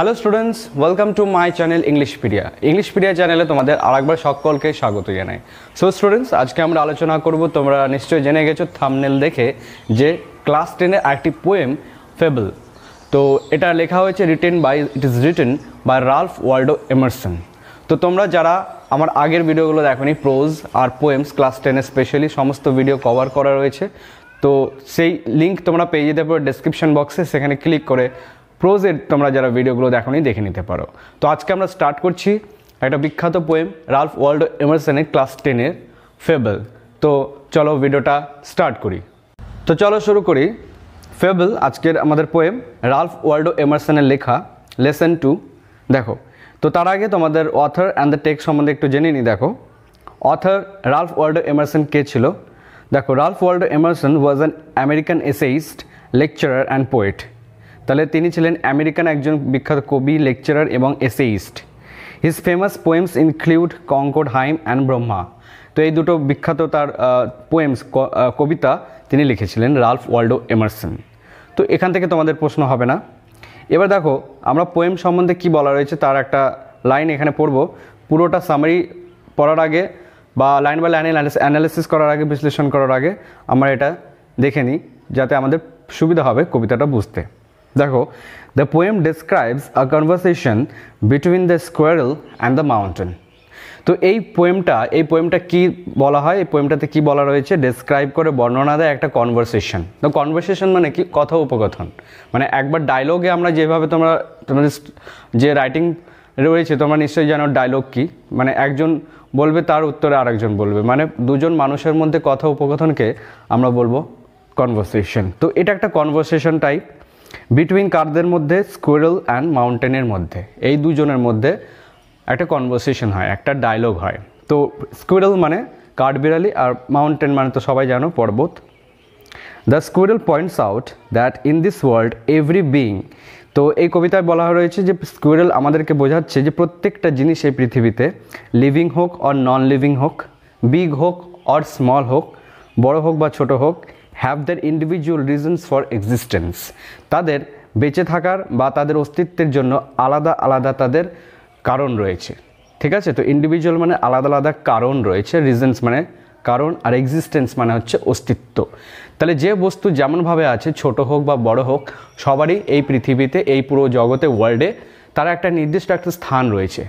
hello students welcome to my channel English English pedia চ্যানেলে তোমাদের আরেকবার সকলকে স্বাগত জানাই সো স্টুডেন্টস আজকে আমরা আলোচনা করব তোমরা নিশ্চয়ই জেনে গেছো থামনেল দেখে যে ক্লাস টেনের একটি পোয়েম ফেবল তো এটা লেখা হয়েছে written by it is written by Ralph Waldo Emerson তো তোমরা যারা আমার আগের ভিডিওগুলো নি প্রোজ আর পোয়েমস ক্লাস টেনে স্পেশালি সমস্ত ভিডিও কভার করা রয়েছে তো সেই লিঙ্ক তোমরা পেয়ে যেতে পারো ডেসক্রিপশন বক্সে সেখানে ক্লিক করে প্রোজের তোমরা যারা ভিডিওগুলো দেখো দেখে নিতে পারো তো আজকে আমরা স্টার্ট করছি একটা বিখ্যাত পোয়েম রাল্ফ ওয়ার্ল্ড এমারসনের ক্লাস টেনের ফেবল তো চলো ভিডিওটা স্টার্ট করি তো চলো শুরু করি ফেবল আজকের আমাদের পোয়েম রাল্ফ ওয়ার্ল্ডো এমারসনের লেখা লেসন টু দেখো তো তার আগে তোমাদের অথর অ্যান্ড দ্য টেক্স সম্বন্ধে একটু জেনে নিই দেখো অথর রাল্ফ ওয়ার্ল্ডো এমারসন কে ছিল দেখো Ralph Waldo Emerson was an American essayist lecturer and poet তাহলে তিনি ছিলেন আমেরিকান একজন বিখ্যাত কবি লেকচারার এবং essayist his famous poems include Concord hymn and Brahma তো এই দুটো বিখ্যাত তার পোয়েমস কবিতা তিনি লিখেছিলেন রাল্ফ ওয়াল্ডো এমারসন তো এখান থেকে তোমাদের প্রশ্ন হবে না এবার দেখো আমরা পোয়েম সম্বন্ধে কি বলা রয়েছে তার একটা লাইন এখানে পড়ব পুরোটা সামারি পড়ার আগে বা লাইন বাই লাইন অ্যানালিসিস করার আগে বিশ্লেষণ করার আগে আমরা এটা দেখে নিই যাতে আমাদের সুবিধা হবে কবিতাটা বুঝতে দেখো the poem describes a conversation between the squirrel and the mountain তো এই পোয়েমটা এই পোয়েমটা কি বলা হয় এই পোয়েমটাতে কি বলা রয়েছে ডেসক্রাইব করে বর্ণনা দেয় একটা কনভারসেশন তো কনভারসেশন মানে কি কথা উপকথন মানে একবার ডায়লগে আমরা যেভাবে তোমরা তোমাদের যে রাইটিং রয়েছে তোমরা নিশ্চয়ই জানো ডায়লগ কি মানে একজন বলবে তার উত্তরে আরেকজন বলবে মানে দুজন মানুষের মধ্যে কথা উপকথনকে আমরা বলবো কনভারসেশন তো এটা একটা কনভারসেশন টাইপ বিটুইন কারদের মধ্যে স্কোয়ারেল অ্যান্ড মাউন্টেনের মধ্যে এই দুজনের মধ্যে একটা কনভারসেশন হয় একটা ডায়লগ হয় তো স্কুইরেল মানে কাঠবিড়ালি আর মাউন্টেন মানে তো সবাই জানো পর্বত the squirrel points out that in this world every being তো এই কবিতায় বলা রয়েছে যে স্কুইরেল আমাদেরকে বোঝাচ্ছে যে প্রত্যেকটা জিনিস এই পৃথিবীতে লিভিং হোক অর নন লিভিং হোক বিগ হোক অর স্মল হোক বড় হোক বা ছোট হোক have their individual reasons for existence তাদের বেঁচে থাকার বা তাদের অস্তিত্বের জন্য আলাদা আলাদা তাদের কারণ রয়েছে ঠিক আছে তো ইন্ডিভিজুয়াল মানে আলাদা আলাদা কারণ রয়েছে রিজনস মানে কারণ আর এক্সিস্টেন্স মানে হচ্ছে অস্তিত্ব তাহলে যে বস্তু যেমনভাবে আছে ছোট হোক বা বড় হোক সবারই এই পৃথিবীতে এই পুরো জগতে ওয়ার্ল্ডে তারা একটা নির্দিষ্ট একটা স্থান রয়েছে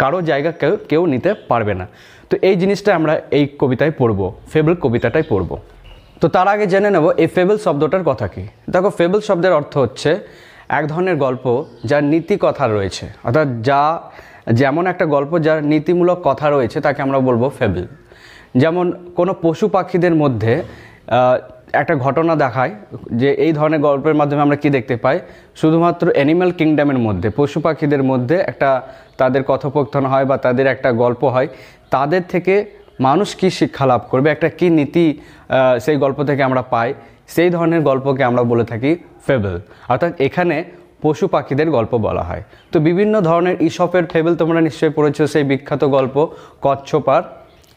কারো জায়গা কেউ কেউ নিতে পারবে না তো এই জিনিসটা আমরা এই কবিতায় পড়ব ফেভারিট কবিতাটাই পড়ব তো তার আগে জেনে নেব এই ফেবল শব্দটার কথা কি দেখো ফেবল শব্দের অর্থ হচ্ছে এক ধরনের গল্প যার নীতি কথা রয়েছে অর্থাৎ যা যেমন একটা গল্প যার নীতিমূলক কথা রয়েছে তাকে আমরা বলবো ফেবল যেমন কোনো পশু পাখিদের মধ্যে একটা ঘটনা দেখায় যে এই ধরনের গল্পের মাধ্যমে আমরা কি দেখতে পাই শুধুমাত্র অ্যানিম্যাল কিংডমের মধ্যে পশু পাখিদের মধ্যে একটা তাদের কথোপকথন হয় বা তাদের একটা গল্প হয় তাদের থেকে মানুষ কি শিক্ষা লাভ করবে একটা কি নীতি সেই গল্প থেকে আমরা পাই সেই ধরনের গল্পকে আমরা বলে থাকি ফেবেল অর্থাৎ এখানে পশু পাখিদের গল্প বলা হয় তো বিভিন্ন ধরনের ইসপের ফেবেল তোমরা নিশ্চয়ই পড়েছো সেই বিখ্যাত গল্প কচ্ছপার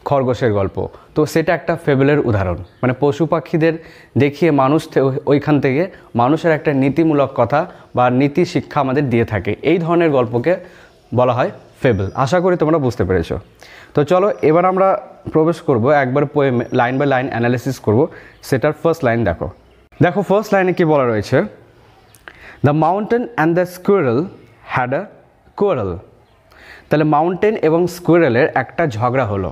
খরগোশের গল্প তো সেটা একটা ফেবেলের উদাহরণ মানে পশু পাখিদের দেখিয়ে মানুষ ওইখান থেকে মানুষের একটা নীতিমূলক কথা বা নীতি শিক্ষা আমাদের দিয়ে থাকে এই ধরনের গল্পকে বলা হয় ফেবল আশা করি তোমরা বুঝতে পেরেছো তো চলো এবার আমরা প্রবেশ করব একবার poem line by line analysis করব সেটার ফার্স্ট লাইন দেখো দেখো ফার্স্ট লাইনে কি বলা রয়েছে the mountain and the squirrel had a quarrel তাহলে মাউন্টেন এবং স্কুয়ারেলের একটা ঝগড়া হলো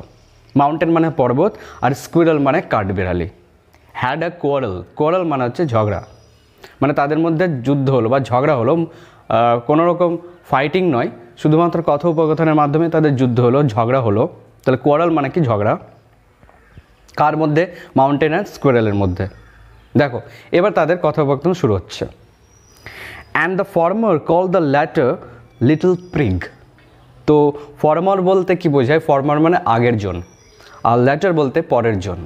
মাউন্টেন মানে পর্বত আর স্কুয়ারেল মানে কাঠবিড়ালি হ্যাড আ কোয়ারেল কোয়ারেল মানে হচ্ছে ঝগড়া মানে তাদের মধ্যে যুদ্ধ হলো বা ঝগড়া হলো কোনোরকম ফাইটিং নয় শুধুমাত্র কথোপকথনের মাধ্যমে তাদের যুদ্ধ হলো ঝগড়া হলো তাহলে কোয়ারাল মানে কি ঝগড়া কার মধ্যে মাউন্টেন অ্যান্ড স্কোয়ারেলের মধ্যে দেখো এবার তাদের কথোপকথন শুরু হচ্ছে and the former call the latter little prig তো ফর্মার বলতে কি বোঝায় ফর্মার মানে আগের জন আর ল্যাটার বলতে পরের জন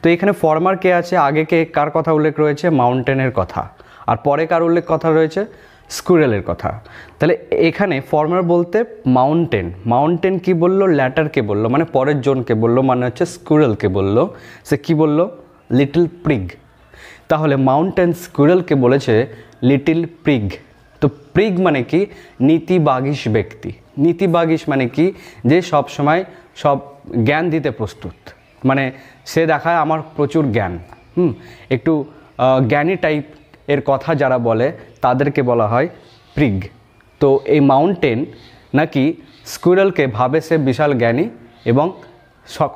তো এখানে ফর্মার কে আছে আগে কে কার কথা উল্লেখ রয়েছে মাউন্টেনের কথা আর পরে কার উল্লেখ কথা রয়েছে স্কুরেলের কথা তাহলে এখানে ফর্মার বলতে মাউন্টেন মাউন্টেন কি বললো ল্যাটারকে বললো মানে পরের জনকে বললো মানে হচ্ছে স্কুরেলকে বললো সে কি বললো লিটল প্রিগ তাহলে মাউন্টেন স্কুরেলকে বলেছে লিটল প্রিগ তো প্রিগ মানে কি নীতিবাগিস ব্যক্তি নীতিবাগিস মানে কি যে সব সময় সব জ্ঞান দিতে প্রস্তুত মানে সে দেখায় আমার প্রচুর জ্ঞান হুম একটু জ্ঞানী টাইপ এর কথা যারা বলে তাদেরকে বলা হয় প্রিগ তো এই মাউন্টেন নাকি স্কুইরলকে ভাবে সে বিশাল জ্ঞানী এবং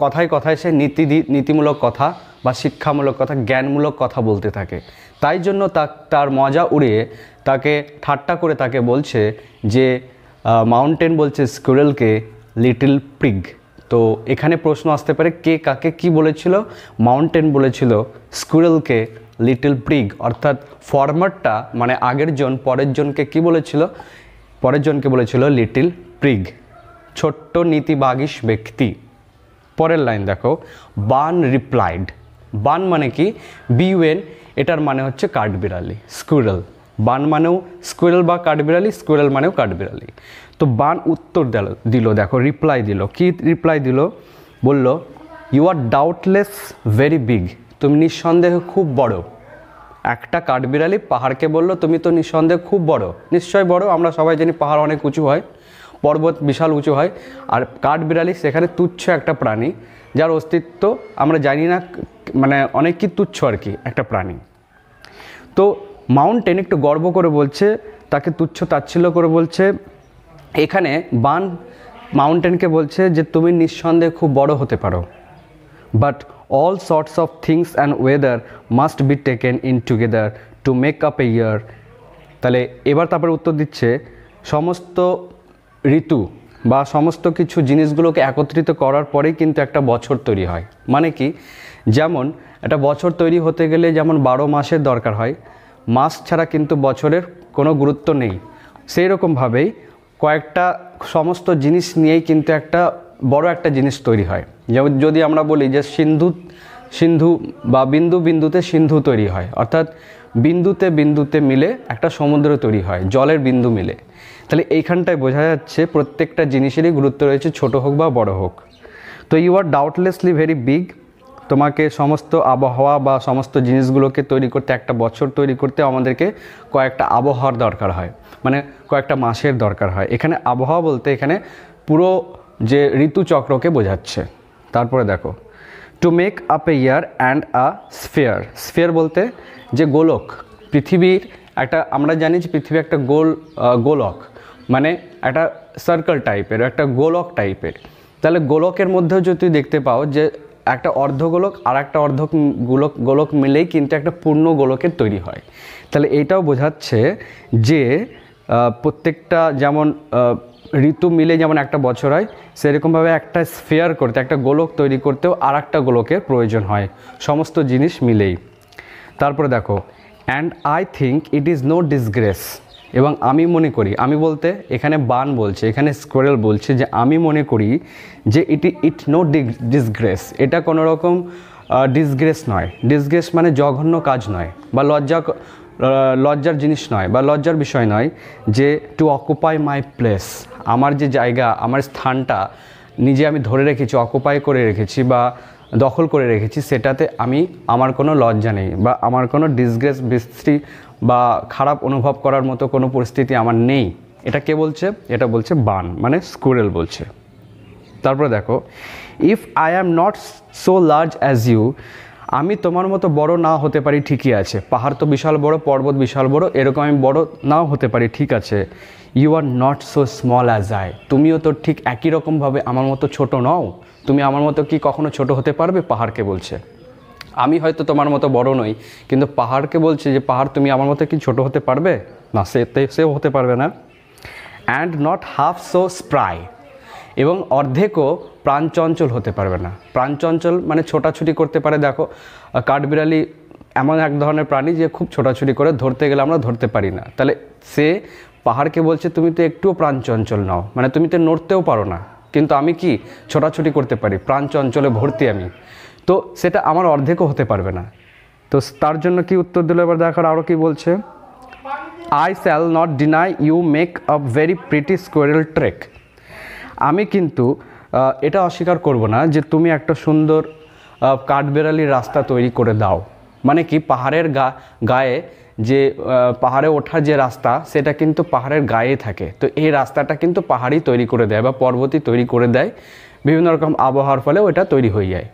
কথায় কথায় সে নীতি নীতিমূলক কথা বা শিক্ষামূলক কথা জ্ঞানমূলক কথা বলতে থাকে তাই জন্য তা তার মজা উড়িয়ে তাকে ঠাট্টা করে তাকে বলছে যে মাউন্টেন বলছে স্কুরেলকে লিটল প্রিগ তো এখানে প্রশ্ন আসতে পারে কে কাকে কি বলেছিল মাউন্টেন বলেছিল স্কুরেলকে লিটল প্রিগ অর্থাৎ ফরমারটা মানে আগের জন পরের জনকে কি বলেছিল পরের জনকে বলেছিল লিটল প্রিগ ছোট্ট নীতিবাগিস ব্যক্তি পরের লাইন দেখো বান রিপ্লাইড বান মানে কি বিউএন এটার মানে হচ্ছে কাঠবিড়ালি স্কুরেল বান মানেও স্কুরেল বা কাঠবিড়ালি স্কুরেল মানেও কাঠবিড়ালি তো বান উত্তর দিল দিল দেখো রিপ্লাই দিল কি রিপ্লাই দিল বলল you are doubtless very big তুমি নিঃসন্দেহে খুব বড় একটা কাঠবিড়ালি পাহাড়কে বলল তুমি তো নিঃসন্দেহ খুব বড় নিশ্চয় বড় আমরা সবাই জানি পাহাড় অনেক উঁচু হয় পর্বত বিশাল উঁচু হয় আর কাঠবিড়ালি সেখানে তুচ্ছ একটা প্রাণী যার অস্তিত্ব আমরা জানি না মানে অনেক কি তুচ্ছ আর কি একটা প্রাণী তো মাউন্টেন একটু গর্ব করে বলছে তাকে তুচ্ছ তাচ্ছিল্য করে বলছে এখানে বান মাউন্টেনকে বলছে যে তুমি নিঃসন্দেহে খুব বড় হতে পারো but all sorts of things and weather must be taken in together to make up a year তাহলে এবার তারপরে উত্তর দিচ্ছে সমস্ত ঋতু বা সমস্ত কিছু জিনিসগুলোকে একত্রিত করার পরেই কিন্তু একটা বছর তৈরি হয় মানে কি যেমন একটা বছর তৈরি হতে গেলে যেমন বারো মাসের দরকার হয় মাস ছাড়া কিন্তু বছরের কোনো গুরুত্ব নেই সেই রকমভাবেই কয়েকটা সমস্ত জিনিস নিয়েই কিন্তু একটা বড় একটা জিনিস তৈরি হয় যদি আমরা বলি যে সিন্ধু সিন্ধু বা বিন্দু বিন্দুতে সিন্ধু তৈরি হয় অর্থাৎ বিন্দুতে বিন্দুতে মিলে একটা সমুদ্র তৈরি হয় জলের বিন্দু মিলে তাহলে এইখানটায় বোঝা যাচ্ছে প্রত্যেকটা জিনিসেরই গুরুত্ব রয়েছে ছোট হোক বা বড় হোক তো you are doubtlessly very big তোমাকে সমস্ত আবহাওয়া বা সমস্ত জিনিসগুলোকে তৈরি করতে একটা বছর তৈরি করতে আমাদেরকে কয়েকটা আবহাওয়ার দরকার হয় মানে কয়েকটা মাসের দরকার হয় এখানে আবহাওয়া বলতে এখানে পুরো যে ঋতুচক্রকে বোঝাচ্ছে তারপরে দেখো to make up a year and a sphere sphere বলতে যে গোলক পৃথিবীর একটা আমরা জানি যে পৃথিবী একটা গোল গোলক মানে একটা সার্কেল টাইপের একটা গোলক টাইপের তাহলে গোলকের মধ্যেও যদি দেখতে পাও যে একটা অর্ধগোলক আর একটা অর্ধ গোলক গোলক মিলেই কিন্তু একটা পূর্ণ গোলকের তৈরি হয় তাহলে এইটাও বোঝাচ্ছে যে প্রত্যেকটা যেমন ঋতু মিলে যেমন একটা বছর হয় সেরকমভাবে একটা স্ফেয়ার করতে একটা গোলক তৈরি করতেও আর একটা গোলকের প্রয়োজন হয় সমস্ত জিনিস মিলেই তারপরে দেখো and I think it is no disgrace এবং আমি মনে করি আমি বলতে এখানে বান বলছে এখানে স্কোয়ারেল বলছে যে আমি মনে করি যে ইট ইট নো ডিসগ্রেস এটা কোনো রকম ডিসগ্রেস নয় ডিসগ্রেস মানে জঘন্য কাজ নয় বা লজ্জা লজ্জার জিনিস নয় বা লজ্জার বিষয় নয় যে টু অকুপাই মাই প্লেস আমার যে জায়গা আমার স্থানটা নিজে আমি ধরে রেখেছি অকুপাই করে রেখেছি বা দখল করে রেখেছি সেটাতে আমি আমার কোনো লজ্জা নেই বা আমার কোনো ডিসগ্রেস বিস্তৃতি বা খারাপ অনুভব করার মতো কোনো পরিস্থিতি আমার নেই এটা কে বলছে এটা বলছে বান মানে স্কুরেল বলছে তারপরে দেখো if I am not so large as you আমি তোমার মতো বড় না হতে পারি ঠিকই আছে পাহাড় তো বিশাল বড় পর্বত বিশাল বড় এরকম আমি বড় নাও হতে পারি ঠিক আছে you are not so small as I তুমিও তো ঠিক একই রকমভাবে আমার মতো ছোট নও তুমি আমার মতো কি কখনো ছোট হতে পারবে পাহাড়কে বলছে আমি হয়তো তোমার মতো বড় নই কিন্তু পাহাড়কে বলছে যে পাহাড় তুমি আমার মতো কি ছোট হতে পারবে না সে সেও হতে পারবে না and not half so spry এবং অর্ধেকও প্রাণচঞ্চল হতে পারবে না প্রাণচঞ্চল মানে ছোটাছুটি করতে পারে দেখো কাঠবিড়ালি এমন এক ধরনের প্রাণী যে খুব ছোটাছুটি করে ধরতে গেলে আমরা ধরতে পারি না তাহলে সে পাহাড়কে বলছে তুমি তো একটুও প্রাণচঞ্চল নাও মানে তুমি তো নড়তেও পারো না কিন্তু আমি কি ছোটাছুটি করতে পারি প্রাণচঞ্চলে ভর্তি আমি তো সেটা আমার অর্ধেকও হতে পারবে না তো তার জন্য কি উত্তর দিল এবার দেখার আরও কি বলছে I shall not deny you make a very pretty squirrel track আমি কিন্তু এটা অস্বীকার করব না যে তুমি একটা সুন্দর কাঠবেড়ালির রাস্তা তৈরি করে দাও মানে কি পাহাড়ের গা গায়ে যে পাহাড়ে ওঠার যে রাস্তা সেটা কিন্তু পাহাড়ের গায়ে থাকে তো এই রাস্তাটা কিন্তু পাহাড়ই তৈরি করে দেয় বা পর্বতই তৈরি করে দেয় বিভিন্ন রকম আবহাওয়ার ফলে ওটা তৈরি হয়ে যায়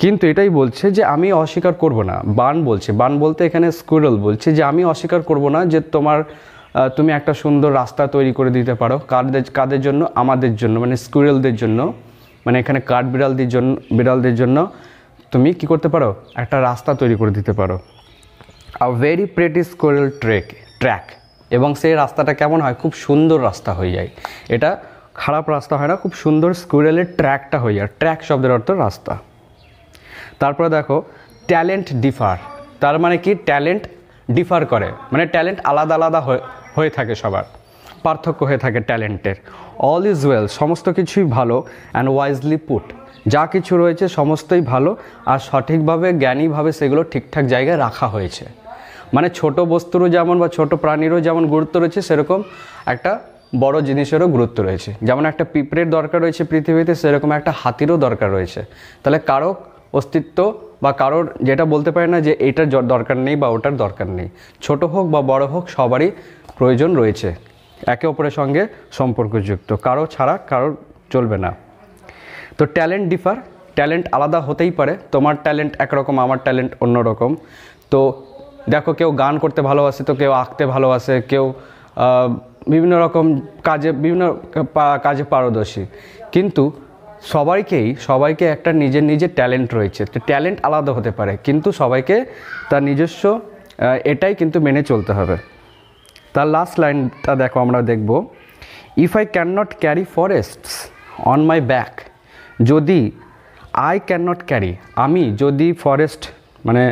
কিন্তু এটাই বলছে যে আমি অস্বীকার করব না বান বলছে বান বলতে এখানে স্কুরল বলছে যে আমি অস্বীকার করব না যে তোমার তুমি একটা সুন্দর রাস্তা তৈরি করে দিতে পারো কাদের কাদের জন্য আমাদের জন্য মানে স্কুইরেলদের জন্য মানে এখানে কাঠ বিড়ালদের জন্য বিড়ালদের জন্য তুমি কি করতে পারো একটা রাস্তা তৈরি করে দিতে পারো a very pretty squirrel track track এবং সেই রাস্তাটা কেমন হয় খুব সুন্দর রাস্তা হয়ে যায় এটা খারাপ রাস্তা হয় না খুব সুন্দর স্কুইরেলের ট্র্যাকটা হয়ে যায় ট্র্যাক শব্দের অর্থ রাস্তা তারপরে দেখো ট্যালেন্ট ডিফার তার মানে কি ট্যালেন্ট ডিফার করে মানে ট্যালেন্ট আলাদা আলাদা হয় হয়ে থাকে সবার পার্থক্য হয়ে থাকে ট্যালেন্টের অল ইজ ওয়েল সমস্ত কিছুই ভালো অ্যান্ড ওয়াইজলি পুট যা কিছু রয়েছে সমস্তই ভালো আর সঠিকভাবে জ্ঞানীভাবে সেগুলো ঠিকঠাক জায়গায় রাখা হয়েছে মানে ছোট বস্তুরও যেমন বা ছোট প্রাণীরও যেমন গুরুত্ব রয়েছে সেরকম একটা বড় জিনিসেরও গুরুত্ব রয়েছে যেমন একটা পিঁপড়ের দরকার রয়েছে পৃথিবীতে সেরকম একটা হাতিরও দরকার রয়েছে তাহলে কারো অস্তিত্ব বা কারোর যেটা বলতে পারে না যে এটার দরকার নেই বা ওটার দরকার নেই ছোট হোক বা বড় হোক সবারই প্রয়োজন রয়েছে একে অপরের সঙ্গে সম্পর্কযুক্ত কারো ছাড়া কারোর চলবে না তো ট্যালেন্ট ডিফার ট্যালেন্ট আলাদা হতেই পারে তোমার ট্যালেন্ট একরকম আমার ট্যালেন্ট অন্যরকম তো দেখো কেউ গান করতে ভালোবাসে তো কেউ আঁকতে ভালোবাসে কেউ বিভিন্ন রকম কাজে বিভিন্ন কাজে পারদর্শী কিন্তু সবাইকেই সবাইকে একটা নিজের নিজের ট্যালেন্ট রয়েছে তো ট্যালেন্ট আলাদা হতে পারে কিন্তু সবাইকে তার নিজস্ব এটাই কিন্তু মেনে চলতে হবে তার লাস্ট লাইনটা দেখো আমরা দেখব if I can not carry forests on my back যদি আই ক্যান নট ক্যারি আমি যদি ফরেস্ট মানে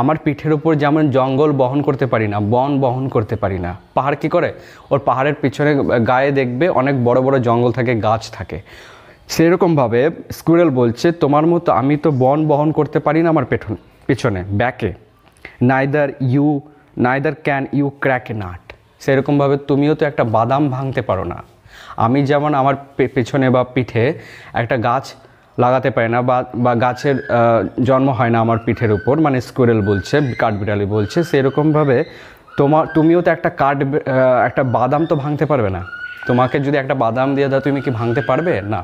আমার পিঠের উপর যেমন জঙ্গল বহন করতে পারি না বন বহন করতে পারি না পাহাড় কী করে ওর পাহাড়ের পিছনে গায়ে দেখবে অনেক বড় বড় জঙ্গল থাকে গাছ থাকে সেরকমভাবে স্কুরেল বলছে তোমার মতো আমি তো বন বহন করতে পারি না আমার পেঠন পেছনে ব্যাকে neither you neither can you crack nut সেরকমভাবে তুমিও তো একটা বাদাম ভাঙতে পারো না আমি যেমন আমার পেছনে বা পিঠে একটা গাছ লাগাতে পারি না বা গাছের জন্ম হয় না আমার পিঠের উপর মানে স্কুরেল বলছে কাঠবিড়ালি বলছে সেরকমভাবে তোমার তুমিও তো একটা কাঠ একটা বাদাম তো ভাঙতে পারবে না তোমাকে যদি একটা বাদাম দিয়ে দাও তুমি কি ভাঙতে পারবে না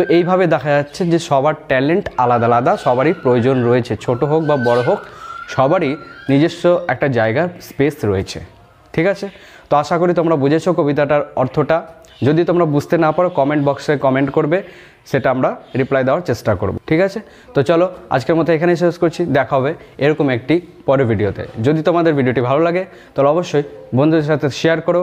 তো এইভাবে দেখা যাচ্ছে যে সবার ট্যালেন্ট আলাদা আলাদা সবারই প্রয়োজন রয়েছে ছোট হোক বা বড় হোক সবারই নিজস্ব একটা জায়গার স্পেস রয়েছে ঠিক আছে তো আশা করি তোমরা বুঝেছো কবিতাটার অর্থটা যদি তোমরা বুঝতে না পারো কমেন্ট বক্সে কমেন্ট করবে সেটা আমরা রিপ্লাই দেওয়ার চেষ্টা করব ঠিক আছে তো চলো আজকের মতো এখানেই শেষ করছি দেখা হবে এরকম একটি পরের ভিডিওতে যদি তোমাদের ভিডিওটি ভালো লাগে তাহলে অবশ্যই বন্ধুদের সাথে শেয়ার করো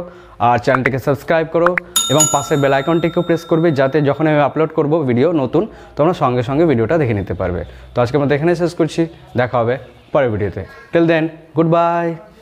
আর চ্যানেলটিকে সাবস্ক্রাইব করো এবং পাশে বেল আইকনটিকেও প্রেস করবে যাতে যখন আমি আপলোড করব ভিডিও নতুন তোমরা সঙ্গে সঙ্গে ভিডিওটা দেখে নিতে পারবে তো আজকের মতো এখানেই শেষ করছি দেখা হবে পরের ভিডিওতে টেল দেন গুড বাই